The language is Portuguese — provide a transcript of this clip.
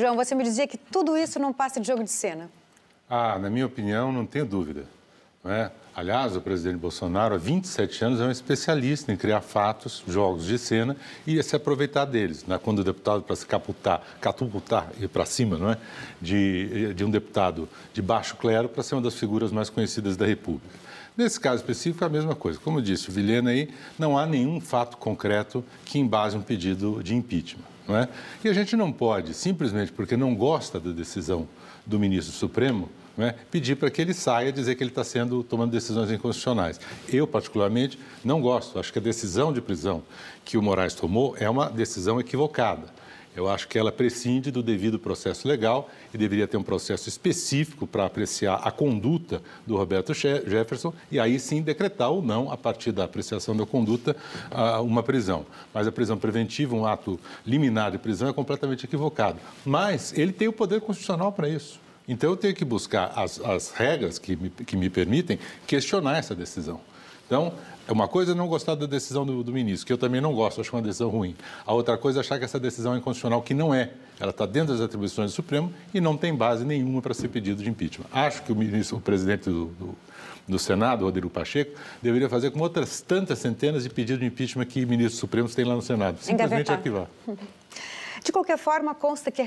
João, você me dizia que tudo isso não passa de jogo de cena. Ah, na minha opinião, não tenho dúvida. Não é? Aliás, o presidente Bolsonaro, há 27 anos, é um especialista em criar fatos, jogos de cena e se aproveitar deles. Né? Quando o deputado, para se caputar, catapultar e para cima, não é? de, de um deputado de baixo clero para ser uma das figuras mais conhecidas da República. Nesse caso específico, é a mesma coisa. Como disse o Vilhena aí, não há nenhum fato concreto que embase um pedido de impeachment. Não é? E a gente não pode, simplesmente porque não gosta da decisão do ministro Supremo, é? pedir para que ele saia dizer que ele está sendo tomando decisões inconstitucionais. Eu particularmente não gosto. Acho que a decisão de prisão que o Moraes tomou é uma decisão equivocada. Eu acho que ela prescinde do devido processo legal e deveria ter um processo específico para apreciar a conduta do Roberto Jefferson e aí sim decretar ou não, a partir da apreciação da conduta, uma prisão. Mas a prisão preventiva, um ato liminar de prisão, é completamente equivocado. Mas ele tem o poder constitucional para isso. Então eu tenho que buscar as, as regras que me, que me permitem questionar essa decisão. Então, é uma coisa é não gostar da decisão do, do, ministro, que eu também não gosto, acho uma decisão ruim. A outra coisa é achar que essa decisão é inconstitucional, que não é. Ela está dentro das atribuições do Supremo e não tem base nenhuma para ser pedido de impeachment. Acho que o, ministro, o presidente do, do, do Senado, Rodrigo Pacheco, deveria fazer como outras tantas centenas de pedidos de impeachment que ministros supremos têm lá no Senado. É Simplesmente arquivar. De qualquer forma, consta que